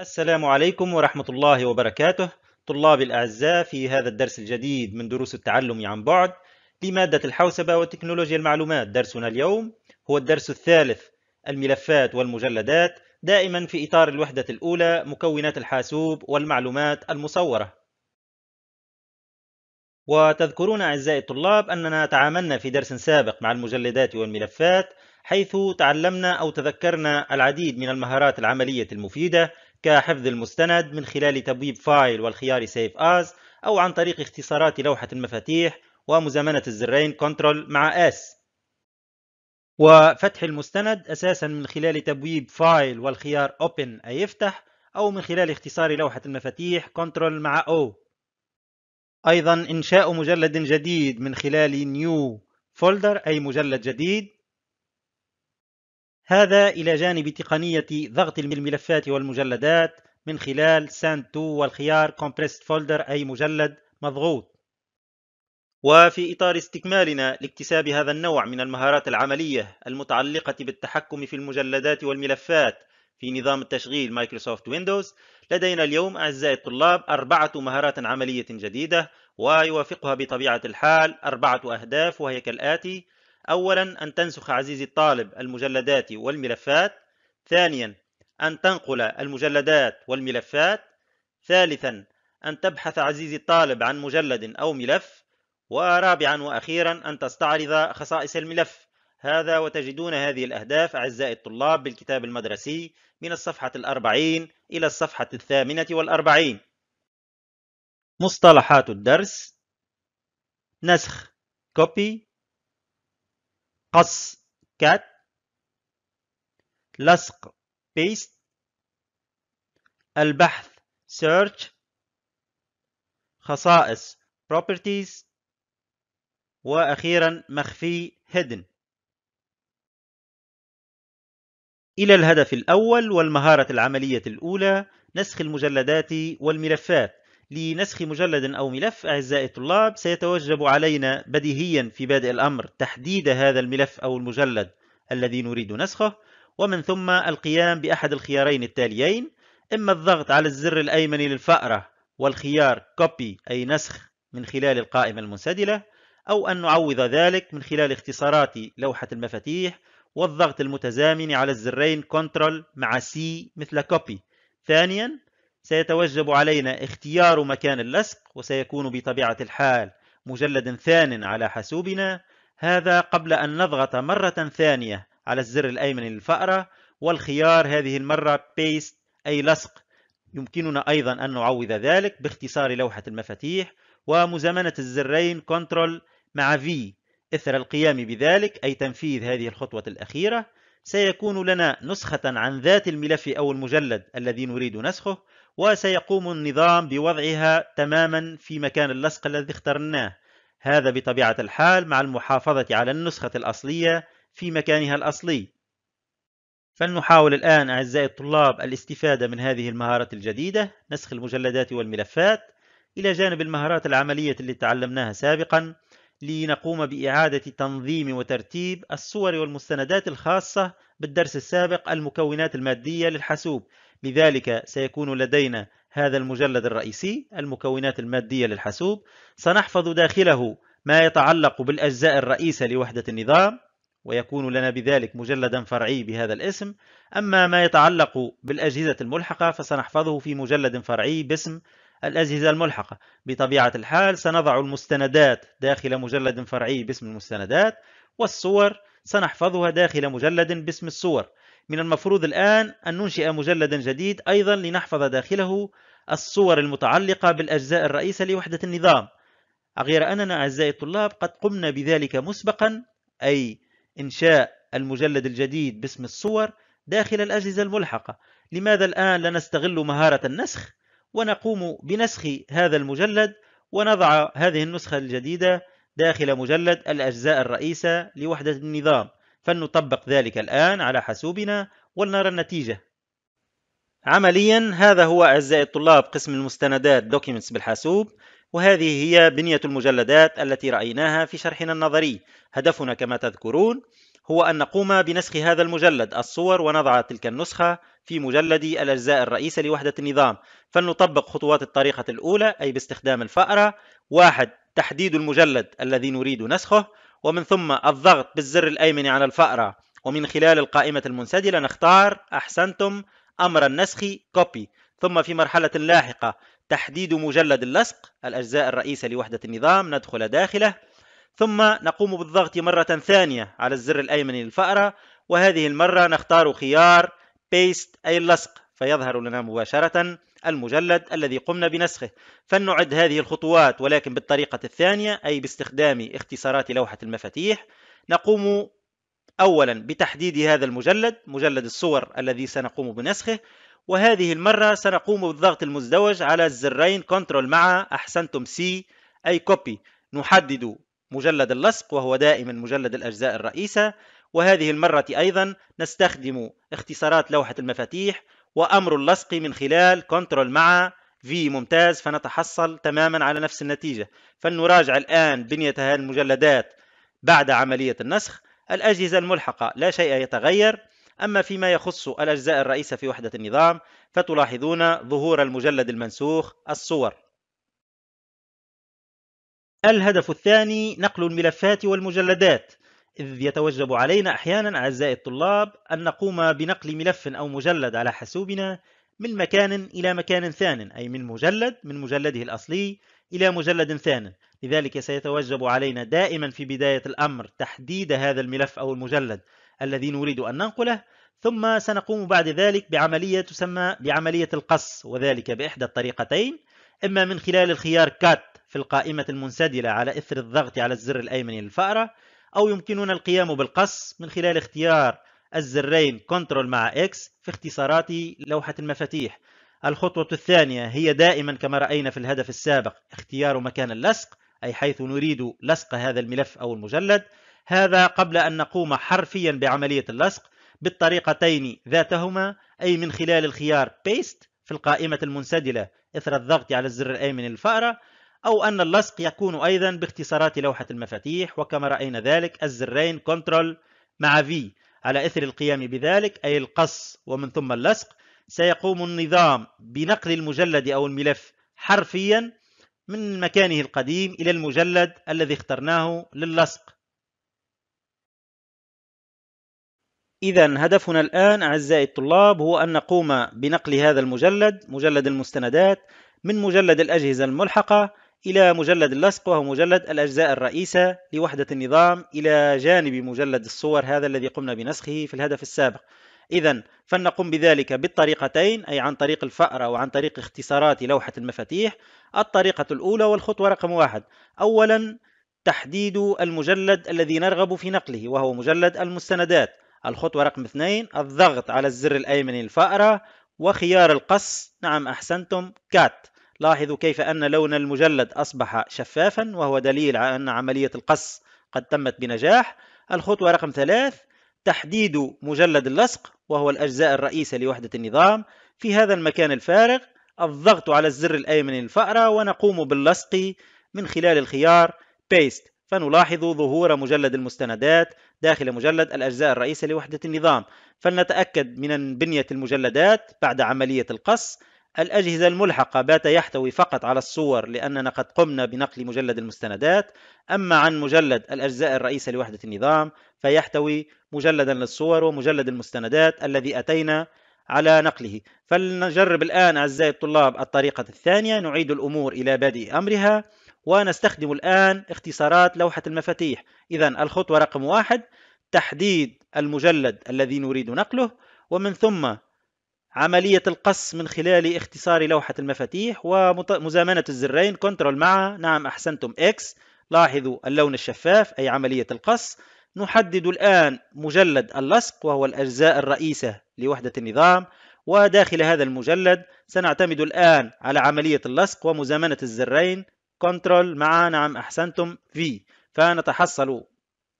السلام عليكم ورحمة الله وبركاته طلاب الأعزاء في هذا الدرس الجديد من دروس التعلم عن بعد لمادة الحوسبة وتكنولوجيا المعلومات درسنا اليوم هو الدرس الثالث الملفات والمجلدات دائما في إطار الوحدة الأولى مكونات الحاسوب والمعلومات المصورة وتذكرون أعزائي الطلاب أننا تعاملنا في درس سابق مع المجلدات والملفات حيث تعلمنا أو تذكرنا العديد من المهارات العملية المفيدة كحفظ المستند من خلال تبويب فايل والخيار سيف آز أو عن طريق اختصارات لوحة المفاتيح ومزامنة الزرين كنترول مع S وفتح المستند أساسا من خلال تبويب فايل والخيار Open أي يفتح أو من خلال اختصار لوحة المفاتيح كنترول مع O أيضا إنشاء مجلد جديد من خلال New Folder أي مجلد جديد هذا إلى جانب تقنية ضغط الملفات والمجلدات من خلال ساند 2 والخيار Compressed Folder أي مجلد مضغوط وفي إطار استكمالنا لاكتساب هذا النوع من المهارات العملية المتعلقة بالتحكم في المجلدات والملفات في نظام التشغيل مايكروسوفت ويندوز لدينا اليوم أعزائي الطلاب أربعة مهارات عملية جديدة ويوافقها بطبيعة الحال أربعة أهداف وهي كالآتي أولا أن تنسخ عزيزي الطالب المجلدات والملفات ثانيا أن تنقل المجلدات والملفات ثالثا أن تبحث عزيزي الطالب عن مجلد أو ملف ورابعا وأخيرا أن تستعرض خصائص الملف هذا وتجدون هذه الأهداف أعزائي الطلاب بالكتاب المدرسي من الصفحة الأربعين إلى الصفحة الثامنة والأربعين مصطلحات الدرس نسخ copy قص كات لصق paste البحث search خصائص properties وأخيرا مخفي hidden إلى الهدف الأول والمهارة العملية الأولى نسخ المجلدات والملفات لنسخ مجلد أو ملف أعزائي الطلاب سيتوجب علينا بديهيا في بادئ الأمر تحديد هذا الملف أو المجلد الذي نريد نسخه ومن ثم القيام بأحد الخيارين التاليين إما الضغط على الزر الأيمن للفأرة والخيار Copy أي نسخ من خلال القائمة المنسدلة أو أن نعوض ذلك من خلال اختصارات لوحة المفاتيح والضغط المتزامن على الزرين Ctrl مع C مثل Copy ثانيا سيتوجب علينا اختيار مكان اللصق وسيكون بطبيعة الحال مجلد ثان على حاسوبنا هذا قبل أن نضغط مرة ثانية على الزر الأيمن للفأرة والخيار هذه المرة Paste أي لصق يمكننا أيضا أن نعوض ذلك باختصار لوحة المفاتيح ومزامنة الزرين Ctrl مع V إثر القيام بذلك أي تنفيذ هذه الخطوة الأخيرة سيكون لنا نسخة عن ذات الملف أو المجلد الذي نريد نسخه وسيقوم النظام بوضعها تماما في مكان اللصق الذي اخترناه هذا بطبيعة الحال مع المحافظة على النسخة الأصلية في مكانها الأصلي فلنحاول الآن أعزائي الطلاب الاستفادة من هذه المهارة الجديدة نسخ المجلدات والملفات إلى جانب المهارات العملية التي تعلمناها سابقا لنقوم بإعادة تنظيم وترتيب الصور والمستندات الخاصة بالدرس السابق المكونات المادية للحاسوب لذلك سيكون لدينا هذا المجلد الرئيسي المكونات المادية للحاسوب سنحفظ داخله ما يتعلق بالأجزاء الرئيسة لوحدة النظام ويكون لنا بذلك مجلدا فرعي بهذا الاسم أما ما يتعلق بالأجهزة الملحقة فسنحفظه في مجلد فرعي باسم الأجهزة الملحقة بطبيعة الحال سنضع المستندات داخل مجلد فرعي باسم المستندات والصور سنحفظها داخل مجلد باسم الصور من المفروض الآن أن ننشئ مجلدا جديد أيضا لنحفظ داخله الصور المتعلقة بالأجزاء الرئيسة لوحدة النظام غير أننا أعزائي الطلاب قد قمنا بذلك مسبقا أي إنشاء المجلد الجديد باسم الصور داخل الأجهزة الملحقة لماذا الآن لا نستغل مهارة النسخ ونقوم بنسخ هذا المجلد ونضع هذه النسخة الجديدة داخل مجلد الأجزاء الرئيسة لوحدة النظام فلنطبق ذلك الآن على حاسوبنا ولنرى النتيجة عمليا هذا هو أعزائي الطلاب قسم المستندات Documents بالحاسوب وهذه هي بنية المجلدات التي رأيناها في شرحنا النظري هدفنا كما تذكرون هو أن نقوم بنسخ هذا المجلد الصور ونضع تلك النسخة في مجلد الأجزاء الرئيسة لوحدة النظام فلنطبق خطوات الطريقة الأولى أي باستخدام الفأرة واحد تحديد المجلد الذي نريد نسخه ومن ثم الضغط بالزر الأيمن على الفأرة ومن خلال القائمة المنسدلة نختار أحسنتم أمر النسخ كوبي ثم في مرحلة لاحقة تحديد مجلد اللصق الأجزاء الرئيسة لوحدة النظام ندخل داخله ثم نقوم بالضغط مرة ثانية على الزر الأيمن للفأرة وهذه المرة نختار خيار بيست أي اللصق فيظهر لنا مباشرة المجلد الذي قمنا بنسخه فلنعد هذه الخطوات ولكن بالطريقة الثانية أي باستخدام اختصارات لوحة المفاتيح نقوم أولا بتحديد هذا المجلد مجلد الصور الذي سنقوم بنسخه وهذه المرة سنقوم بالضغط المزدوج على الزرين كنترول مع أحسنتم سي أي كوبي نحدد مجلد اللصق وهو دائما مجلد الأجزاء الرئيسة وهذه المرة أيضا نستخدم اختصارات لوحة المفاتيح وأمر اللصق من خلال كنترول مع في ممتاز فنتحصل تماما على نفس النتيجة فلنراجع الآن بنيه المجلدات بعد عملية النسخ الأجهزة الملحقة لا شيء يتغير أما فيما يخص الأجزاء الرئيسة في وحدة النظام فتلاحظون ظهور المجلد المنسوخ الصور الهدف الثاني نقل الملفات والمجلدات إذ يتوجب علينا أحيانا أعزائي الطلاب أن نقوم بنقل ملف أو مجلد على حاسوبنا من مكان إلى مكان ثان أي من مجلد من مجلده الأصلي إلى مجلد ثان لذلك سيتوجب علينا دائما في بداية الأمر تحديد هذا الملف أو المجلد الذي نريد أن ننقله ثم سنقوم بعد ذلك بعملية تسمى بعملية القص وذلك بإحدى الطريقتين إما من خلال الخيار كات في القائمة المنسدلة على إثر الضغط على الزر الأيمن للفأرة أو يمكننا القيام بالقص من خلال اختيار الزرين Ctrl مع X في اختصارات لوحة المفاتيح الخطوة الثانية هي دائما كما رأينا في الهدف السابق اختيار مكان اللصق أي حيث نريد لصق هذا الملف أو المجلد هذا قبل أن نقوم حرفيا بعملية اللصق بالطريقتين ذاتهما أي من خلال الخيار Paste في القائمة المنسدلة إثر الضغط على الزر الأيمن الفأرة أو أن اللصق يكون أيضا باختصارات لوحة المفاتيح وكما رأينا ذلك الزرين كنترول مع V على إثر القيام بذلك أي القص ومن ثم اللصق سيقوم النظام بنقل المجلد أو الملف حرفيا من مكانه القديم إلى المجلد الذي اخترناه للصق إذا هدفنا الآن أعزائي الطلاب هو أن نقوم بنقل هذا المجلد مجلد المستندات من مجلد الأجهزة الملحقة إلى مجلد اللصق وهو مجلد الأجزاء الرئيسة لوحدة النظام إلى جانب مجلد الصور هذا الذي قمنا بنسخه في الهدف السابق إذا فلنقم بذلك بالطريقتين أي عن طريق الفأرة وعن طريق اختصارات لوحة المفاتيح الطريقة الأولى والخطوة رقم واحد أولا تحديد المجلد الذي نرغب في نقله وهو مجلد المستندات الخطوة رقم اثنين الضغط على الزر الأيمن للفأرة وخيار القص نعم أحسنتم كات لاحظوا كيف أن لون المجلد أصبح شفافا وهو دليل على أن عملية القص قد تمت بنجاح الخطوة رقم ثلاث تحديد مجلد اللصق وهو الأجزاء الرئيسة لوحدة النظام في هذا المكان الفارغ الضغط على الزر الأيمن الفأرة ونقوم باللصق من خلال الخيار Paste فنلاحظ ظهور مجلد المستندات داخل مجلد الأجزاء الرئيسة لوحدة النظام فلنتأكد من بنية المجلدات بعد عملية القص الأجهزة الملحقة بات يحتوي فقط على الصور لأننا قد قمنا بنقل مجلد المستندات أما عن مجلد الأجزاء الرئيسة لوحدة النظام فيحتوي مجلدا للصور ومجلد المستندات الذي أتينا على نقله فلنجرب الآن أعزائي الطلاب الطريقة الثانية نعيد الأمور إلى بادئ أمرها ونستخدم الآن اختصارات لوحة المفاتيح إذا الخطوة رقم واحد تحديد المجلد الذي نريد نقله ومن ثم عملية القص من خلال اختصار لوحة المفاتيح ومزامنة الزرين كنترول مع نعم أحسنتم X لاحظوا اللون الشفاف أي عملية القص نحدد الآن مجلد اللصق وهو الأجزاء الرئيسة لوحدة النظام وداخل هذا المجلد سنعتمد الآن على عملية اللصق ومزامنة الزرين كنترول مع نعم أحسنتم V فنتحصل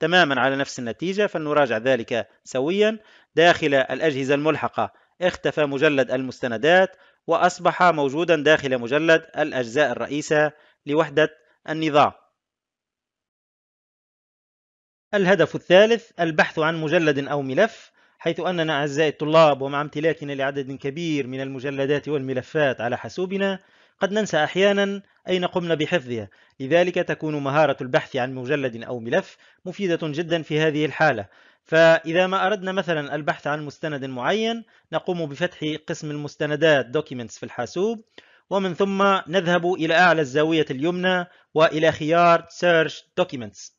تماما على نفس النتيجة فلنراجع ذلك سويا داخل الأجهزة الملحقة اختفى مجلد المستندات وأصبح موجودا داخل مجلد الأجزاء الرئيسة لوحدة النظام الهدف الثالث البحث عن مجلد أو ملف حيث أننا أعزائي الطلاب ومع امتلاكنا لعدد كبير من المجلدات والملفات على حاسوبنا قد ننسى أحيانا أين قمنا بحفظها لذلك تكون مهارة البحث عن مجلد أو ملف مفيدة جدا في هذه الحالة فإذا ما أردنا مثلا البحث عن مستند معين نقوم بفتح قسم المستندات Documents في الحاسوب ومن ثم نذهب إلى أعلى الزاوية اليمنى وإلى خيار Search Documents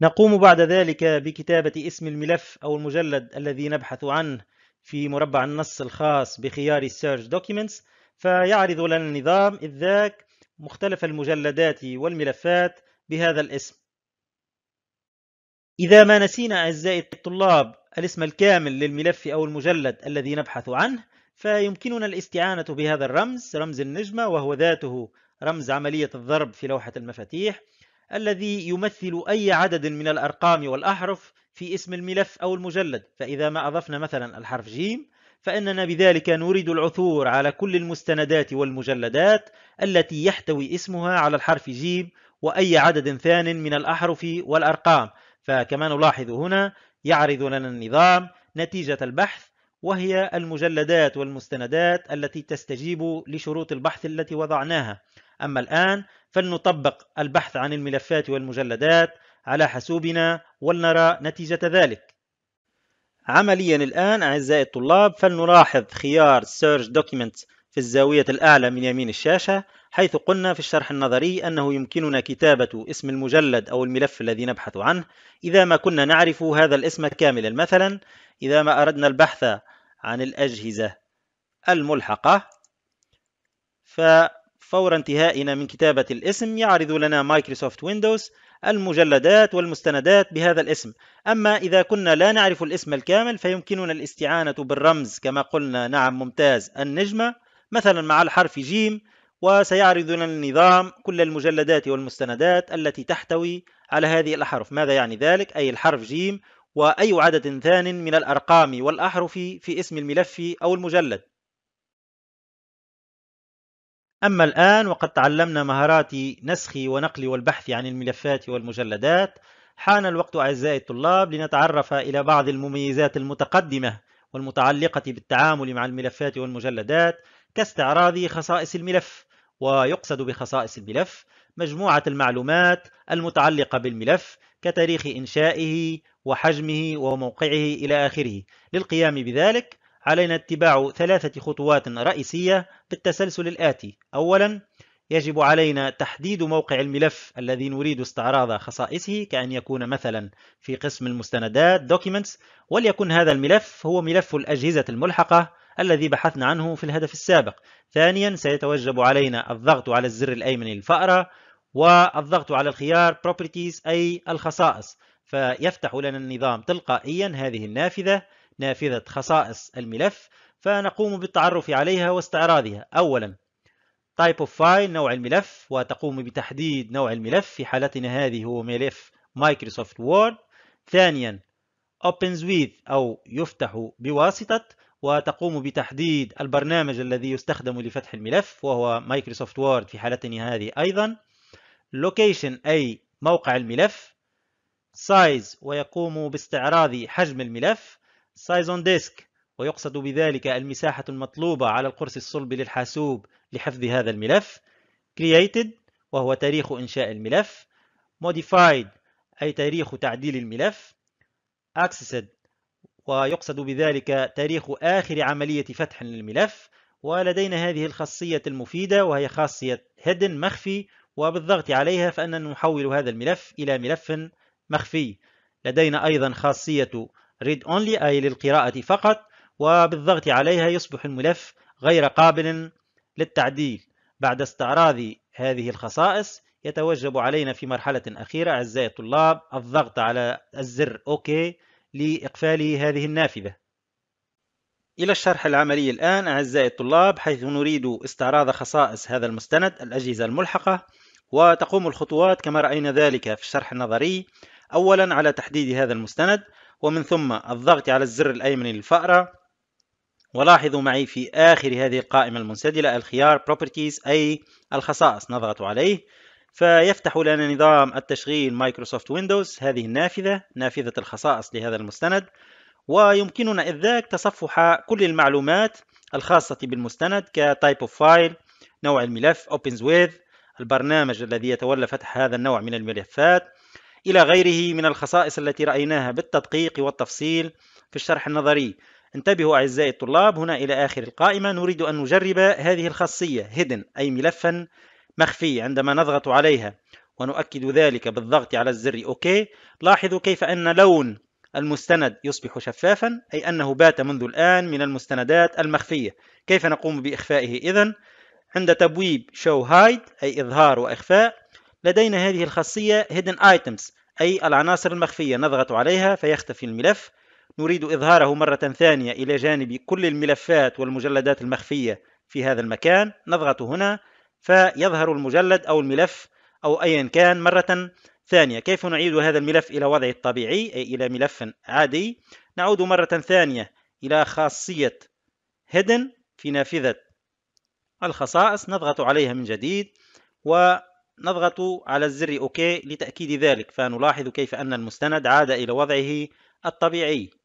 نقوم بعد ذلك بكتابة اسم الملف أو المجلد الذي نبحث عنه في مربع النص الخاص بخيار Search Documents فيعرض لنا النظام إذ ذاك مختلف المجلدات والملفات بهذا الاسم إذا ما نسينا أعزائي الطلاب الاسم الكامل للملف أو المجلد الذي نبحث عنه فيمكننا الاستعانة بهذا الرمز رمز النجمة وهو ذاته رمز عملية الضرب في لوحة المفاتيح الذي يمثل أي عدد من الأرقام والأحرف في اسم الملف أو المجلد فإذا ما أضفنا مثلا الحرف جيم فإننا بذلك نريد العثور على كل المستندات والمجلدات التي يحتوي اسمها على الحرف جيم وأي عدد ثان من الأحرف والأرقام فكما نلاحظ هنا يعرض لنا النظام نتيجة البحث وهي المجلدات والمستندات التي تستجيب لشروط البحث التي وضعناها أما الآن فلنطبق البحث عن الملفات والمجلدات على حاسوبنا ولنرى نتيجة ذلك عمليا الآن أعزائي الطلاب فلنلاحظ خيار Search Documents في الزاوية الأعلى من يمين الشاشة حيث قلنا في الشرح النظري أنه يمكننا كتابة اسم المجلد أو الملف الذي نبحث عنه إذا ما كنا نعرف هذا الاسم كاملا مثلا إذا ما أردنا البحث عن الأجهزة الملحقة ففور انتهائنا من كتابة الاسم يعرض لنا مايكروسوفت ويندوز المجلدات والمستندات بهذا الاسم أما إذا كنا لا نعرف الاسم الكامل فيمكننا الاستعانة بالرمز كما قلنا نعم ممتاز النجمة مثلا مع الحرف جيم وسيعرض لنا النظام كل المجلدات والمستندات التي تحتوي على هذه الأحرف ماذا يعني ذلك؟ أي الحرف جيم وأي عدد ثان من الأرقام والأحرف في اسم الملف أو المجلد أما الآن وقد تعلمنا مهارات نسخ ونقل والبحث عن الملفات والمجلدات حان الوقت أعزائي الطلاب لنتعرف إلى بعض المميزات المتقدمة والمتعلقة بالتعامل مع الملفات والمجلدات كاستعراض خصائص الملف ويقصد بخصائص الملف مجموعة المعلومات المتعلقة بالملف كتاريخ إنشائه وحجمه وموقعه إلى آخره للقيام بذلك علينا اتباع ثلاثة خطوات رئيسية بالتسلسل الآتي أولا يجب علينا تحديد موقع الملف الذي نريد استعراض خصائصه كأن يكون مثلا في قسم المستندات Documents وليكن هذا الملف هو ملف الأجهزة الملحقة الذي بحثنا عنه في الهدف السابق ثانيا سيتوجب علينا الضغط على الزر الأيمن للفأرة والضغط على الخيار Properties أي الخصائص فيفتح لنا النظام تلقائيا هذه النافذة نافذة خصائص الملف فنقوم بالتعرف عليها واستعراضها أولا Type of File نوع الملف وتقوم بتحديد نوع الملف في حالتنا هذه هو ملف مايكروسوفت وورد ثانيا Opens with أو يفتح بواسطة وتقوم بتحديد البرنامج الذي يستخدم لفتح الملف وهو مايكروسوفت وورد في حالتنا هذه أيضا لوكيشن أي موقع الملف سايز ويقوم باستعراض حجم الملف سايز اون ديسك ويقصد بذلك المساحة المطلوبة على القرص الصلب للحاسوب لحفظ هذا الملف created وهو تاريخ إنشاء الملف modified أي تاريخ تعديل الملف accessed ويقصد بذلك تاريخ آخر عملية فتح للملف ولدينا هذه الخاصية المفيدة وهي خاصية هيدن مخفي وبالضغط عليها فإننا نحول هذا الملف إلى ملف مخفي لدينا أيضا خاصية read only أي للقراءة فقط وبالضغط عليها يصبح الملف غير قابل للتعديل بعد استعراض هذه الخصائص يتوجب علينا في مرحلة أخيرة أعزائي الطلاب الضغط على الزر OK لإقفال هذه النافذة إلى الشرح العملي الآن أعزائي الطلاب حيث نريد استعراض خصائص هذا المستند الأجهزة الملحقة وتقوم الخطوات كما رأينا ذلك في الشرح النظري أولا على تحديد هذا المستند ومن ثم الضغط على الزر الأيمن للفأرة ولاحظوا معي في آخر هذه القائمة المنسدلة الخيار Properties أي الخصائص نضغط عليه فيفتح لنا نظام التشغيل مايكروسوفت ويندوز هذه النافذة نافذة الخصائص لهذا المستند ويمكننا إذ ذاك تصفح كل المعلومات الخاصة بالمستند كتايب اوف فايل نوع الملف opens with البرنامج الذي يتولى فتح هذا النوع من الملفات إلى غيره من الخصائص التي رأيناها بالتدقيق والتفصيل في الشرح النظري انتبهوا أعزائي الطلاب هنا إلى آخر القائمة نريد أن نجرب هذه الخاصية hidden أي ملفا مخفي عندما نضغط عليها ونؤكد ذلك بالضغط على الزر أوكي لاحظوا كيف أن لون المستند يصبح شفافا أي أنه بات منذ الآن من المستندات المخفية كيف نقوم بإخفائه إذا؟ عند تبويب Show Hide أي إظهار وإخفاء لدينا هذه الخاصية Hidden Items أي العناصر المخفية نضغط عليها فيختفي الملف نريد إظهاره مرة ثانية إلى جانب كل الملفات والمجلدات المخفية في هذا المكان نضغط هنا فيظهر المجلد أو الملف أو أيا كان مرة ثانية كيف نعيد هذا الملف إلى وضعه الطبيعي أي إلى ملف عادي نعود مرة ثانية إلى خاصية هيدن في نافذة الخصائص نضغط عليها من جديد ونضغط على الزر أوكي لتأكيد ذلك فنلاحظ كيف أن المستند عاد إلى وضعه الطبيعي